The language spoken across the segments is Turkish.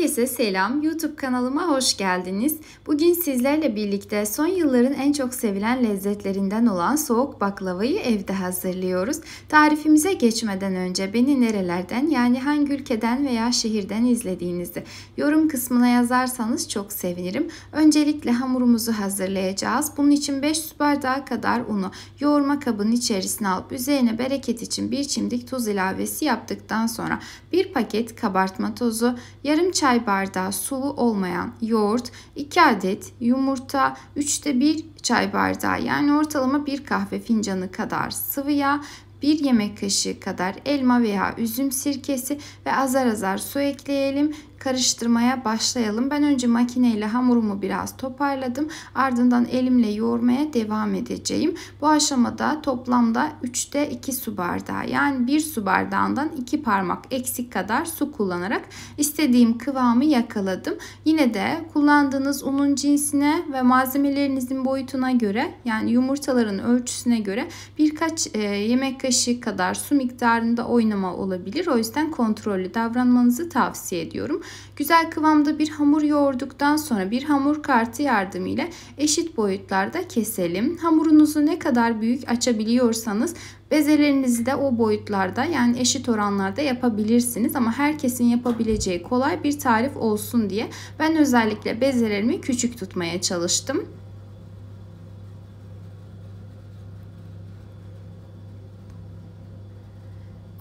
Herkese selam. YouTube kanalıma hoş geldiniz. Bugün sizlerle birlikte son yılların en çok sevilen lezzetlerinden olan soğuk baklavayı evde hazırlıyoruz. Tarifimize geçmeden önce beni nerelerden yani hangi ülkeden veya şehirden izlediğinizi yorum kısmına yazarsanız çok sevinirim. Öncelikle hamurumuzu hazırlayacağız. Bunun için 5 su bardağı kadar unu yoğurma kabının içerisine alıp üzerine bereket için bir çimdik tuz ilavesi yaptıktan sonra bir paket kabartma tozu, yarım çay çay bardağı sulu olmayan yoğurt, 2 adet yumurta, 3'te 1 çay bardağı yani ortalama 1 kahve fincanı kadar sıvı yağ, 1 yemek kaşığı kadar elma veya üzüm sirkesi ve azar azar su ekleyelim karıştırmaya başlayalım. Ben önce makineyle hamurumu biraz toparladım. Ardından elimle yoğurmaya devam edeceğim. Bu aşamada toplamda 3'te 2 su bardağı yani 1 su bardağından 2 parmak eksik kadar su kullanarak istediğim kıvamı yakaladım. Yine de kullandığınız unun cinsine ve malzemelerinizin boyutuna göre yani yumurtaların ölçüsüne göre birkaç e, yemek kaşığı kadar su miktarında oynama olabilir. O yüzden kontrollü davranmanızı tavsiye ediyorum. Güzel kıvamda bir hamur yoğurduktan sonra bir hamur kartı yardımıyla eşit boyutlarda keselim. Hamurunuzu ne kadar büyük açabiliyorsanız Bezelerinizi de o boyutlarda yani eşit oranlarda yapabilirsiniz ama herkesin yapabileceği kolay bir tarif olsun diye ben özellikle bezelerimi küçük tutmaya çalıştım.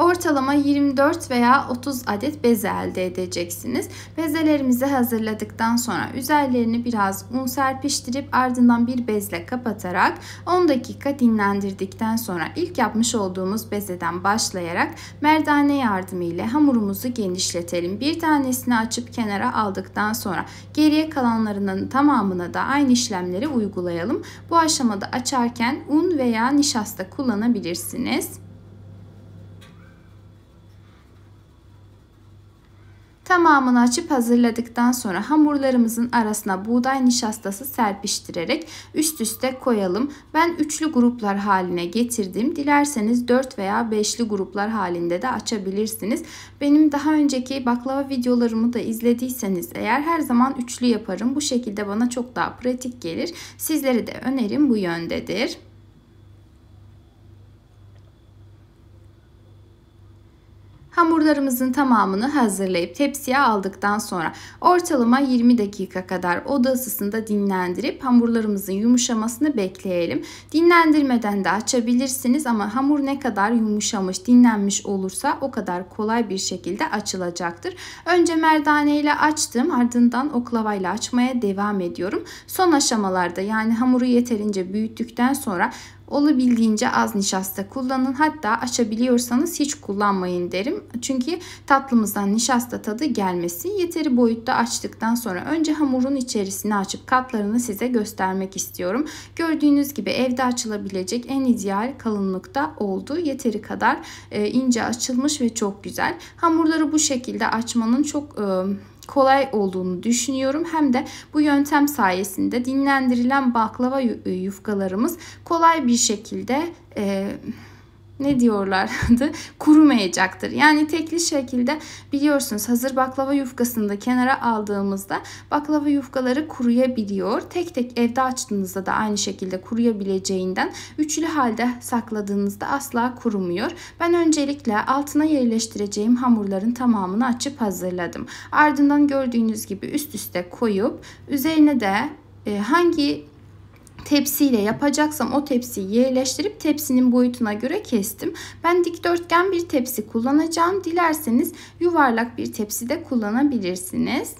ortalama 24 veya 30 adet beze elde edeceksiniz. Bezelerimizi hazırladıktan sonra üzerlerini biraz un serpiştirip ardından bir bezle kapatarak 10 dakika dinlendirdikten sonra ilk yapmış olduğumuz bezeden başlayarak merdane yardımı ile hamurumuzu genişletelim. Bir tanesini açıp kenara aldıktan sonra geriye kalanlarının tamamına da aynı işlemleri uygulayalım. Bu aşamada açarken un veya nişasta kullanabilirsiniz. Tamamını açıp hazırladıktan sonra hamurlarımızın arasına buğday nişastası serpiştirerek üst üste koyalım. Ben üçlü gruplar haline getirdim. Dilerseniz 4 veya 5'li gruplar halinde de açabilirsiniz. Benim daha önceki baklava videolarımı da izlediyseniz eğer her zaman üçlü yaparım. Bu şekilde bana çok daha pratik gelir. Sizlere de önerim bu yöndedir. Hamurlarımızın tamamını hazırlayıp tepsiye aldıktan sonra ortalama 20 dakika kadar oda ısısında dinlendirip hamurlarımızın yumuşamasını bekleyelim. Dinlendirmeden de açabilirsiniz ama hamur ne kadar yumuşamış, dinlenmiş olursa o kadar kolay bir şekilde açılacaktır. Önce merdane ile açtım ardından oklavayla açmaya devam ediyorum. Son aşamalarda yani hamuru yeterince büyüttükten sonra Olabildiğince az nişasta kullanın. Hatta açabiliyorsanız hiç kullanmayın derim. Çünkü tatlımızdan nişasta tadı gelmesin. Yeteri boyutta açtıktan sonra önce hamurun içerisini açıp katlarını size göstermek istiyorum. Gördüğünüz gibi evde açılabilecek en ideal kalınlıkta oldu. Yeteri kadar e, ince açılmış ve çok güzel. Hamurları bu şekilde açmanın çok e, kolay olduğunu düşünüyorum. Hem de bu yöntem sayesinde dinlendirilen baklava e, yufkalarımız kolay bir şekilde e, ne diyorlardı? Kurumayacaktır. Yani tekli şekilde biliyorsunuz hazır baklava yufkasını da kenara aldığımızda baklava yufkaları kuruyabiliyor. Tek tek evde açtığınızda da aynı şekilde kuruyabileceğinden üçlü halde sakladığınızda asla kurumuyor. Ben öncelikle altına yerleştireceğim hamurların tamamını açıp hazırladım. Ardından gördüğünüz gibi üst üste koyup üzerine de e, hangi tepsiyle yapacaksam o tepsiyi yerleştirip tepsinin boyutuna göre kestim. Ben dikdörtgen bir tepsi kullanacağım. Dilerseniz yuvarlak bir tepsi de kullanabilirsiniz.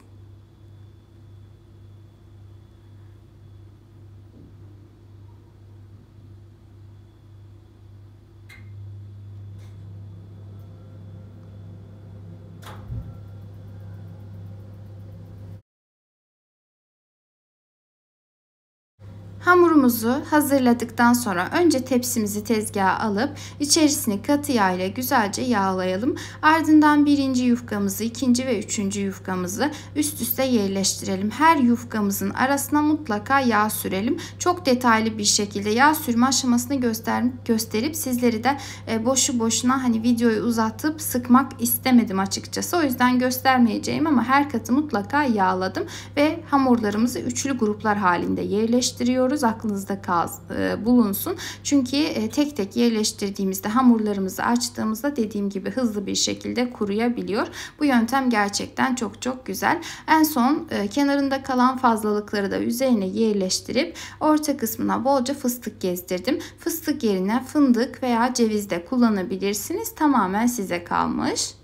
Hamurumuzu hazırladıktan sonra önce tepsimizi tezgaha alıp içerisini katı yağ ile güzelce yağlayalım. Ardından birinci yufkamızı, ikinci ve üçüncü yufkamızı üst üste yerleştirelim. Her yufkamızın arasına mutlaka yağ sürelim. Çok detaylı bir şekilde yağ sürme aşamasını göster gösterip sizleri de e, boşu boşuna hani videoyu uzatıp sıkmak istemedim açıkçası. O yüzden göstermeyeceğim ama her katı mutlaka yağladım ve hamurlarımızı üçlü gruplar halinde yerleştiriyorum yapıyoruz aklınızda kalsın, e, bulunsun. Çünkü e, tek tek yerleştirdiğimizde hamurlarımızı açtığımızda dediğim gibi hızlı bir şekilde kuruyabiliyor. Bu yöntem gerçekten çok çok güzel. En son e, kenarında kalan fazlalıkları da üzerine yerleştirip orta kısmına bolca fıstık gezdirdim. Fıstık yerine fındık veya ceviz de kullanabilirsiniz. Tamamen size kalmış.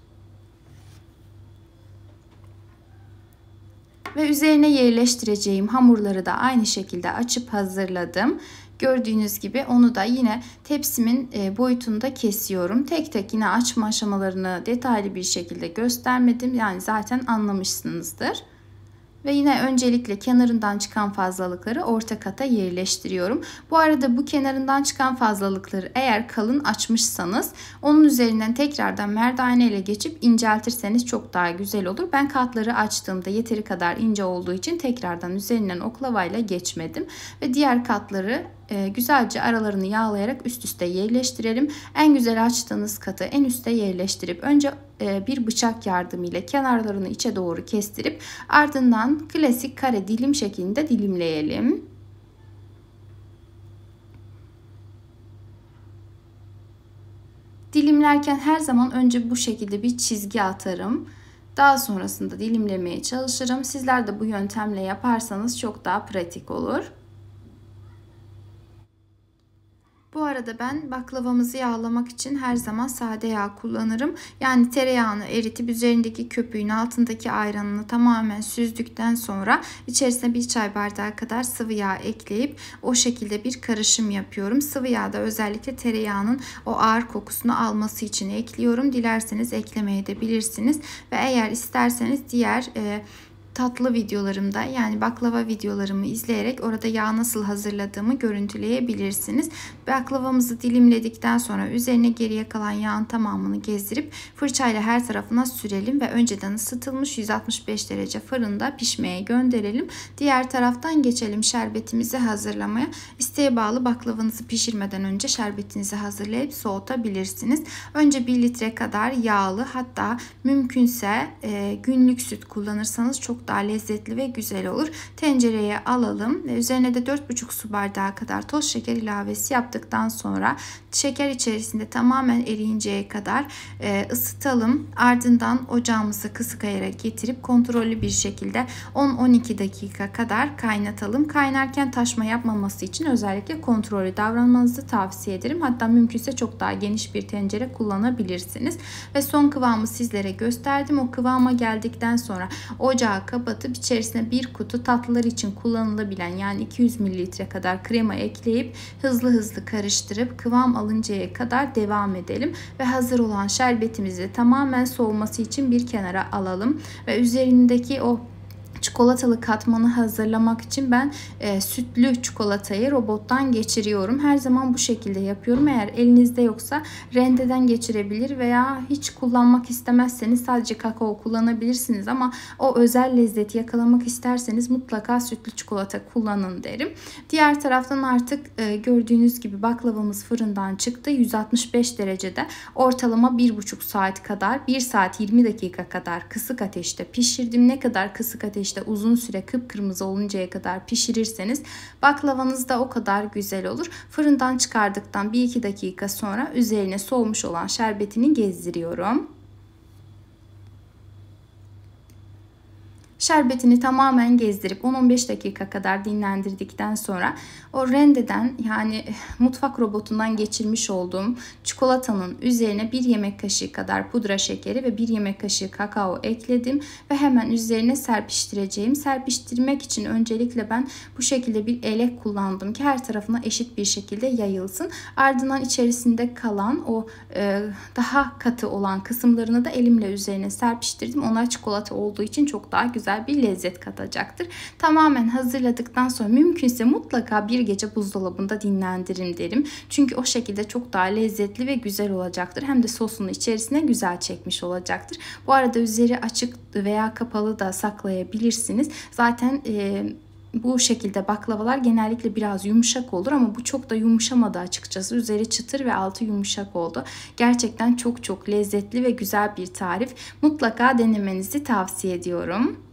Ve üzerine yerleştireceğim hamurları da aynı şekilde açıp hazırladım. Gördüğünüz gibi onu da yine tepsimin e, boyutunda kesiyorum. Tek tek yine açma aşamalarını detaylı bir şekilde göstermedim. Yani zaten anlamışsınızdır ve yine öncelikle kenarından çıkan fazlalıkları orta kata yerleştiriyorum. Bu arada bu kenarından çıkan fazlalıkları eğer kalın açmışsanız onun üzerinden tekrardan merdane ile geçip inceltirseniz çok daha güzel olur. Ben katları açtığımda yeteri kadar ince olduğu için tekrardan üzerinden oklavayla geçmedim ve diğer katları e, güzelce aralarını yağlayarak üst üste yerleştirelim. En güzel açtığınız katı en üste yerleştirip önce e, bir bıçak yardımıyla kenarlarını içe doğru kestirip ardından klasik kare dilim şeklinde dilimleyelim. Dilimlerken her zaman önce bu şekilde bir çizgi atarım. Daha sonrasında dilimlemeye çalışırım. Sizler de bu yöntemle yaparsanız çok daha pratik olur. Bu arada ben baklavamızı yağlamak için her zaman sade yağ kullanırım. Yani tereyağını eritip üzerindeki köpüğün altındaki ayranını tamamen süzdükten sonra içerisine bir çay bardağı kadar sıvı yağ ekleyip o şekilde bir karışım yapıyorum. Sıvı yağda özellikle tereyağının o ağır kokusunu alması için ekliyorum. Dilerseniz eklemeye de bilirsiniz ve eğer isterseniz diğer e, tatlı videolarımda yani baklava videolarımı izleyerek orada yağ nasıl hazırladığımı görüntüleyebilirsiniz. Baklavamızı dilimledikten sonra üzerine geriye kalan yağın tamamını gezdirip fırçayla her tarafına sürelim ve önceden ısıtılmış 165 derece fırında pişmeye gönderelim. Diğer taraftan geçelim şerbetimizi hazırlamaya. İsteğe bağlı baklavanızı pişirmeden önce şerbetinizi hazırlayıp soğutabilirsiniz. Önce 1 litre kadar yağlı hatta mümkünse e, günlük süt kullanırsanız çok daha lezzetli ve güzel olur. Tencereye alalım ve üzerine de 4,5 su bardağı kadar toz şeker ilavesi yaptıktan sonra şeker içerisinde tamamen eriyinceye kadar e, ısıtalım. Ardından ocağımızı kısık ayara getirip kontrollü bir şekilde 10-12 dakika kadar kaynatalım. Kaynarken taşma yapmaması için özellikle kontrollü davranmanızı tavsiye ederim. Hatta mümkünse çok daha geniş bir tencere kullanabilirsiniz. Ve son kıvamı sizlere gösterdim. O kıvama geldikten sonra ocağı kapatıp içerisine bir kutu tatlılar için kullanılabilen yani 200 mililitre kadar krema ekleyip hızlı hızlı karıştırıp kıvam alıncaya kadar devam edelim. Ve hazır olan şerbetimizi tamamen soğuması için bir kenara alalım. Ve üzerindeki o çikolatalı katmanı hazırlamak için ben e, sütlü çikolatayı robottan geçiriyorum. Her zaman bu şekilde yapıyorum. Eğer elinizde yoksa rendeden geçirebilir veya hiç kullanmak istemezseniz sadece kakao kullanabilirsiniz ama o özel lezzeti yakalamak isterseniz mutlaka sütlü çikolata kullanın derim. Diğer taraftan artık e, gördüğünüz gibi baklavamız fırından çıktı. 165 derecede ortalama 1,5 saat kadar 1 saat 20 dakika kadar kısık ateşte pişirdim. Ne kadar kısık ateşte uzun süre kıpkırmızı oluncaya kadar pişirirseniz baklavanız da o kadar güzel olur. Fırından çıkardıktan 1-2 dakika sonra üzerine soğumuş olan şerbetini gezdiriyorum. Şerbetini tamamen gezdirip 10-15 dakika kadar dinlendirdikten sonra o rendeden yani eh, mutfak robotundan geçirmiş olduğum çikolatanın üzerine bir yemek kaşığı kadar pudra şekeri ve bir yemek kaşığı kakao ekledim ve hemen üzerine serpiştireceğim. Serpiştirmek için öncelikle ben bu şekilde bir elek kullandım ki her tarafına eşit bir şekilde yayılsın. Ardından içerisinde kalan o e, daha katı olan kısımlarını da elimle üzerine serpiştirdim. Onlar çikolata olduğu için çok daha güzel güzel bir lezzet katacaktır. Tamamen hazırladıktan sonra mümkünse mutlaka bir gece buzdolabında dinlendirin derim. Çünkü o şekilde çok daha lezzetli ve güzel olacaktır. Hem de sosunu içerisine güzel çekmiş olacaktır. Bu arada üzeri açık veya kapalı da saklayabilirsiniz. Zaten e, bu şekilde baklavalar genellikle biraz yumuşak olur ama bu çok da yumuşamadı açıkçası. Üzeri çıtır ve altı yumuşak oldu. Gerçekten çok çok lezzetli ve güzel bir tarif. Mutlaka denemenizi tavsiye ediyorum.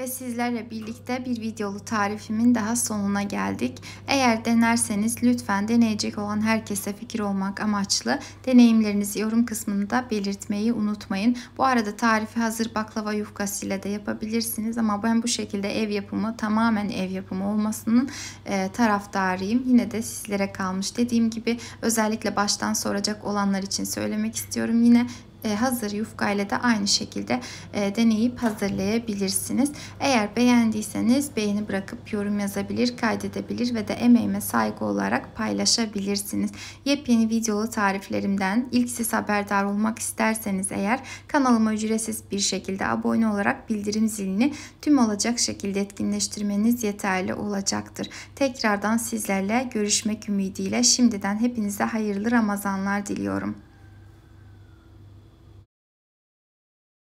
Ve sizlerle birlikte bir videolu tarifimin daha sonuna geldik. Eğer denerseniz lütfen deneyecek olan herkese fikir olmak amaçlı deneyimlerinizi yorum kısmında belirtmeyi unutmayın. Bu arada tarifi hazır baklava yufkasıyla da yapabilirsiniz ama ben bu şekilde ev yapımı tamamen ev yapımı olmasının e, taraftarıyım. Yine de sizlere kalmış dediğim gibi özellikle baştan soracak olanlar için söylemek istiyorum. Yine e, hazır yufkayla da aynı şekilde e, deneyip hazırlayabilirsiniz. Eğer beğendiyseniz beğeni bırakıp yorum yazabilir, kaydedebilir ve de emeğime saygı olarak paylaşabilirsiniz. Yepyeni videolu tariflerimden ilk siz haberdar olmak isterseniz eğer kanalıma ücretsiz bir şekilde abone olarak bildirim zilini tüm olacak şekilde etkinleştirmeniz yeterli olacaktır. Tekrardan sizlerle görüşmek ümidiyle şimdiden hepinize hayırlı Ramazanlar diliyorum.